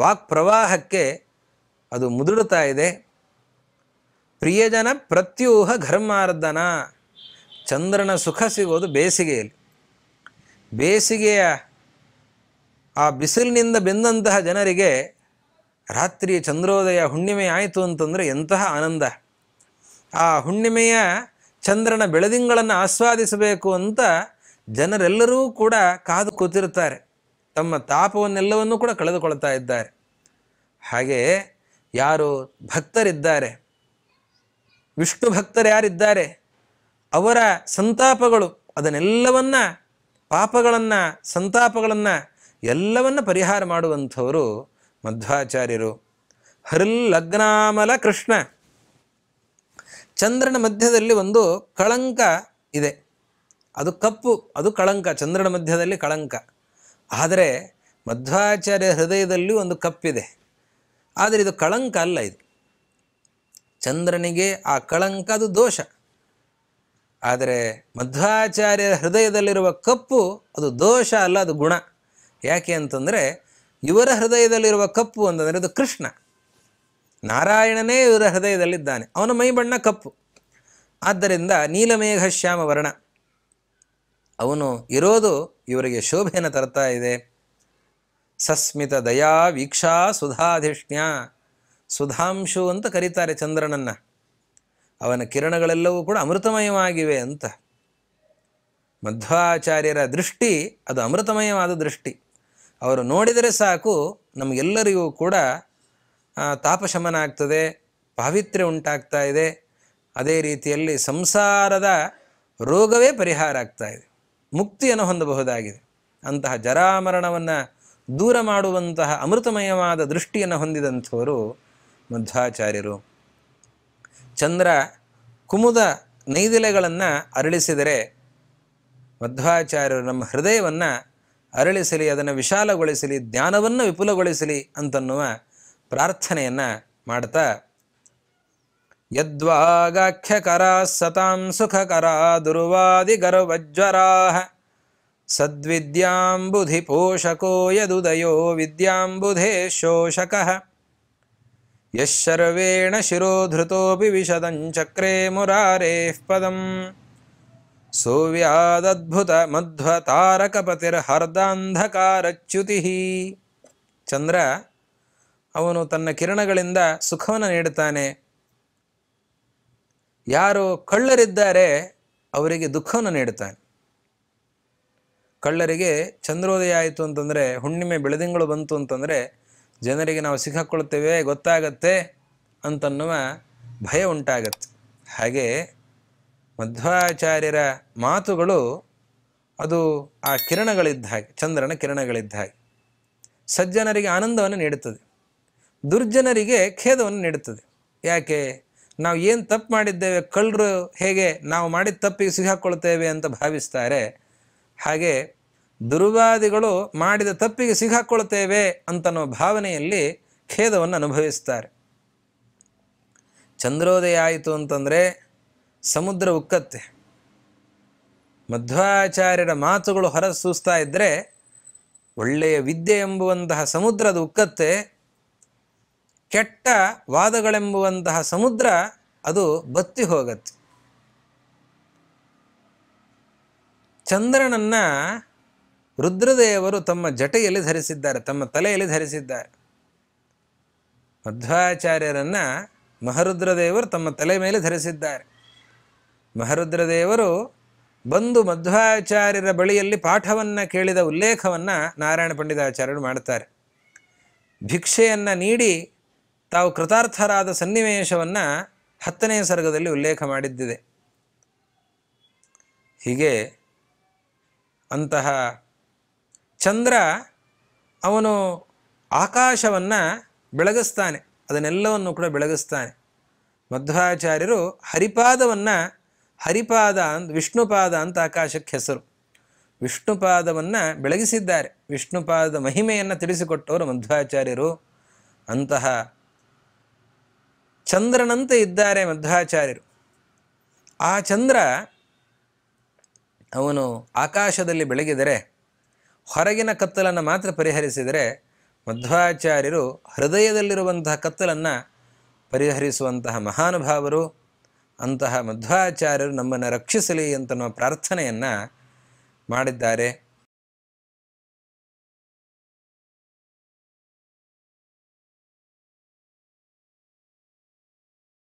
ವಾಕ್ ಪ್ರವಾಹಕ್ಕೆ ಅದು ಮುದುಡುತ್ತಾ ಇದೆ ಪ್ರಿಯಜನ ಪ್ರತ್ಯೂಹ ಘರ್ಮಾರ್ಧನ ಚಂದ್ರನ ಸುಖ ಸಿಗೋದು ಬೇಸಿಗೆಯಲ್ಲಿ ಬೇಸಿಗೆಯ ಆ ಬಿಸಿಲಿನಿಂದ ಬೆಂದಂತಹ ಜನರಿಗೆ ರಾತ್ರಿಯ ಚಂದ್ರೋದಯ ಹುಣ್ಣಿಮೆ ಆಯಿತು ಅಂತಂದರೆ ಎಂತಹ ಆನಂದ ಆ ಹುಣ್ಣಿಮೆಯ ಚಂದ್ರನ ಬೆಳದಿಂಗಳನ್ನು ಆಸ್ವಾದಿಸಬೇಕು ಅಂತ ಜನರೆಲ್ಲರೂ ಕೂಡ ಕಾದು ಕೂತಿರ್ತಾರೆ ತಮ್ಮ ತಾಪವನ್ನೆಲ್ಲವನ್ನೂ ಕೂಡ ಕಳೆದುಕೊಳ್ತಾ ಇದ್ದಾರೆ ಹಾಗೆ ಯಾರು ಭಕ್ತರಿದ್ದಾರೆ ವಿಷ್ಣು ಭಕ್ತರು ಯಾರಿದ್ದಾರೆ ಅವರ ಸಂತಾಪಗಳು ಅದನ್ನೆಲ್ಲವನ್ನ ಪಾಪಗಳನ್ನು ಸಂತಾಪಗಳನ್ನು ಎಲ್ಲವನ್ನು ಪರಿಹಾರ ಮಾಡುವಂಥವರು ಮಧ್ವಾಚಾರ್ಯರು ಹರಿಲ್ಲಗ್ನಾಮಲ ಲಗ್ನಾಮಲ ಕೃಷ್ಣ ಚಂದ್ರನ ಮಧ್ಯದಲ್ಲಿ ಒಂದು ಕಳಂಕ ಇದೆ ಅದು ಕಪ್ಪು ಅದು ಕಳಂಕ ಚಂದ್ರನ ಮಧ್ಯದಲ್ಲಿ ಕಳಂಕ ಆದರೆ ಮಧ್ವಾಚಾರ್ಯ ಹೃದಯದಲ್ಲಿ ಒಂದು ಕಪ್ಪಿದೆ ಆದರೆ ಇದು ಕಳಂಕ ಅಲ್ಲ ಇದು ಚಂದ್ರನಿಗೆ ಆ ಕಳಂಕ ಅದು ದೋಷ ಆದರೆ ಮಧ್ವಾಚಾರ್ಯರ ಹೃದಯದಲ್ಲಿರುವ ಕಪ್ಪು ಅದು ದೋಷ ಅಲ್ಲ ಅದು ಗುಣ ಯಾಕೆ ಅಂತಂದರೆ ಇವರ ಹೃದಯದಲ್ಲಿರುವ ಕಪ್ಪು ಅಂತಂದರೆ ಅದು ಕೃಷ್ಣ ನಾರಾಯಣನೇ ಇವರ ಹೃದಯದಲ್ಲಿದ್ದಾನೆ ಅವನ ಮೈ ಬಣ್ಣ ಕಪ್ಪು ಆದ್ದರಿಂದ ನೀಲಮೇಘ ಶ್ಯಾಮ ವರ್ಣ ಅವನು ಇರೋದು ಇವರಿಗೆ ಶೋಭೆಯನ್ನು ತರ್ತಾ ಇದೆ ಸಸ್ಮಿತ ದಯಾ ವೀಕ್ಷಾ ಸುಧಾಧಿಷ್ಣ್ಯ ಸುಧಾಂಶು ಅಂತ ಕರೀತಾರೆ ಚಂದ್ರನನ್ನು ಅವನ ಕಿರಣಗಳೆಲ್ಲವೂ ಕೂಡ ಅಮೃತಮಯವಾಗಿವೆ ಅಂತ ಮಧ್ವಾಚಾರ್ಯರ ದೃಷ್ಟಿ ಅದು ಅಮೃತಮಯವಾದ ದೃಷ್ಟಿ ಅವರು ನೋಡಿದರೆ ಸಾಕು ನಮಗೆಲ್ಲರಿಗೂ ಕೂಡ ತಾಪಶಮನ ಆಗ್ತದೆ ಪಾವಿತ್ರ್ಯ ಉಂಟಾಗ್ತಾ ಇದೆ ಅದೇ ರೀತಿಯಲ್ಲಿ ಸಂಸಾರದ ರೋಗವೇ ಪರಿಹಾರ ಆಗ್ತಾ ಇದೆ ಮುಕ್ತಿಯನ್ನು ಹೊಂದಬಹುದಾಗಿದೆ ಅಂತಹ ಜರಾಮರಣವನ್ನು ದೂರ ಮಾಡುವಂತಹ ಅಮೃತಮಯವಾದ ದೃಷ್ಟಿಯನ್ನು ಹೊಂದಿದಂಥವರು ಮಧ್ವಾಚಾರ್ಯರು ಚಂದ್ರ ಕುಮುದ ನೈದಿಲೆಗಳನ್ನು ಅರಳಿಸಿದರೆ ಮಧ್ವಾಚಾರ್ಯರು ನಮ್ಮ ಹೃದಯವನ್ನು ಅರಳಿಸಲಿ ಅದನ್ನು ವಿಶಾಲಗೊಳಿಸಲಿ ಜ್ಞಾನವನ್ನು ವಿಪುಲಗೊಳಿಸಲಿ ಅಂತನ್ನುವ ಪ್ರಾರ್ಥನೆಯನ್ನು ಮಾಡ್ತಾ ಯದ್ವಾಗಾಖ್ಯಕರ ಸತಾಂ ಸುಖಕರ ದುರ್ವಾದಿ ಗರವಜ್ವರಾಹ ಸದ್ವಿದ್ಯಾಂಬುಧಿ ಪೋಷಕೋ ಯದುದಯೋ ವಿದ್ಯಾಂಬುಧೇ ಶೋಷಕಃ यः शर्वेण शिरोधृतोऽपि विशदञ्चक्रे ಮಧ್ವ पदम् ಪತಿರ್ಹರ್ದಾಂಧಕಾರಚ್ಯುತಿ ಚಂದ್ರ ಅವನು ತನ್ನ ಕಿರಣಗಳಿಂದ ಸುಖವನ್ನು ನೀಡುತ್ತಾನೆ ಯಾರು ಕಳ್ಳರಿದ್ದಾರೆ ಅವರಿಗೆ ದುಃಖವನ್ನು ನೀಡುತ್ತಾನೆ ಕಳ್ಳರಿಗೆ ಚಂದ್ರೋದಯ ಆಯಿತು ಅಂತಂದರೆ ಹುಣ್ಣಿಮೆ ಬೆಳೆದಿಂಗಳು ಬಂತು ಅಂತಂದರೆ ಜನರಿಗೆ ನಾವು ಸಿಕ್ಕಾಕ್ಕೊಳ್ತೇವೆ ಗೊತ್ತಾಗತ್ತೆ ಅಂತನ್ನುವ ಭಯ ಉಂಟಾಗತ್ತೆ ಹಾಗೆ ಮಧ್ವಾಚಾರ್ಯರ ಮಾತುಗಳು ಅದು ಆ ಕಿರಣಗಳಿದ್ದ ಹಾಗೆ ಚಂದ್ರನ ಕಿರಣಗಳಿದ್ದ ಹಾಗೆ ಸಜ್ಜನರಿಗೆ ಆನಂದವನ್ನು ನೀಡುತ್ತದೆ ದುರ್ಜನರಿಗೆ ಖೇದವನ್ನು ನೀಡುತ್ತದೆ ಯಾಕೆ ನಾವು ಏನು ತಪ್ಪು ಮಾಡಿದ್ದೇವೆ ಕಳ್ಳರು ಹೇಗೆ ನಾವು ಮಾಡಿದ ತಪ್ಪಿಗೆ ಸಿಗಾಕ್ಕೊಳ್ತೇವೆ ಅಂತ ಭಾವಿಸ್ತಾರೆ ಹಾಗೆ ದುರ್ವಾದಿಗಳು ಮಾಡಿದ ತಪ್ಪಿಗೆ ಸಿಗಾಕ್ಕೊಳ್ತೇವೆ ಅಂತನೋ ಭಾವನೆಯಲ್ಲಿ ಖೇದವನ್ನು ಅನುಭವಿಸ್ತಾರೆ ಚಂದ್ರೋದಯ ಆಯಿತು ಅಂತಂದರೆ ಸಮುದ್ರ ಉಕ್ಕತ್ತೆ ಮಧ್ವಾಚಾರ್ಯರ ಮಾತುಗಳು ಹೊರ ಸೂಸ್ತಾ ಇದ್ದರೆ ಒಳ್ಳೆಯ ವಿದ್ಯೆ ಎಂಬುವಂತಹ ಸಮುದ್ರದ ಉಕ್ಕತ್ತೆ ಕೆಟ್ಟ ವಾದಗಳೆಂಬುವಂತಹ ಸಮುದ್ರ ಅದು ಬತ್ತಿ ಹೋಗತ್ತೆ ಚಂದ್ರನನ್ನು ರುದ್ರದೇವರು ತಮ್ಮ ಜಟೆಯಲ್ಲಿ ಧರಿಸಿದ್ದಾರೆ ತಮ್ಮ ತಲೆಯಲ್ಲಿ ಧರಿಸಿದ್ದಾರೆ ಮಧ್ವಾಚಾರ್ಯರನ್ನು ಮಹರುದ್ರದೇವರು ತಮ್ಮ ತಲೆ ಮೇಲೆ ಧರಿಸಿದ್ದಾರೆ ಮಹರುದ್ರದೇವರು ಬಂದು ಮಧ್ವಾಚಾರ್ಯರ ಬಳಿಯಲ್ಲಿ ಪಾಠವನ್ನು ಕೇಳಿದ ಉಲ್ಲೇಖವನ್ನು ನಾರಾಯಣ ಪಂಡಿತಾಚಾರ್ಯರು ಮಾಡುತ್ತಾರೆ ಭಿಕ್ಷೆಯನ್ನು ನೀಡಿ ತಾವು ಕೃತಾರ್ಥರಾದ ಸನ್ನಿವೇಶವನ್ನು ಹತ್ತನೇ ಸರ್ಗದಲ್ಲಿ ಉಲ್ಲೇಖ ಮಾಡಿದ್ದಿದೆ ಹೀಗೆ ಅಂತಹ ಚಂದ್ರ ಅವನು ಆಕಾಶವನ್ನು ಬೆಳಗಿಸ್ತಾನೆ ಅದನ್ನೆಲ್ಲವನ್ನು ಕೂಡ ಬೆಳಗಿಸ್ತಾನೆ ಮಧ್ವಾಚಾರ್ಯರು ಹರಿಪಾದವನ್ನು ಹರಿಪಾದ ಅಂತ ವಿಷ್ಣುಪಾದ ಅಂತ ಆಕಾಶಕ್ಕೆ ಹೆಸರು ವಿಷ್ಣುಪಾದವನ್ನು ಬೆಳಗಿಸಿದ್ದಾರೆ ವಿಷ್ಣುಪಾದ ಮಹಿಮೆಯನ್ನು ತಿಳಿಸಿಕೊಟ್ಟವರು ಮಧ್ವಾಚಾರ್ಯರು ಅಂತಹ ಚಂದ್ರನಂತೆ ಇದ್ದಾರೆ ಮಧ್ವಾಚಾರ್ಯರು ಆ ಚಂದ್ರ ಅವನು ಆಕಾಶದಲ್ಲಿ ಬೆಳಗಿದರೆ ಹೊರಗಿನ ಕತ್ತಲನ್ನು ಮಾತ್ರ ಪರಿಹರಿಸಿದರೆ ಮಧ್ವಾಚಾರ್ಯರು ಹೃದಯದಲ್ಲಿರುವಂತಹ ಕತ್ತಲನ್ನು ಪರಿಹರಿಸುವಂತಹ ಮಹಾನುಭಾವರು ಅಂತಹ ಮಧ್ವಾಚಾರ್ಯರು ನಮ್ಮನ್ನು ರಕ್ಷಿಸಲಿ ಅಂತ ಪ್ರಾರ್ಥನೆಯನ್ನು ಮಾಡಿದ್ದಾರೆ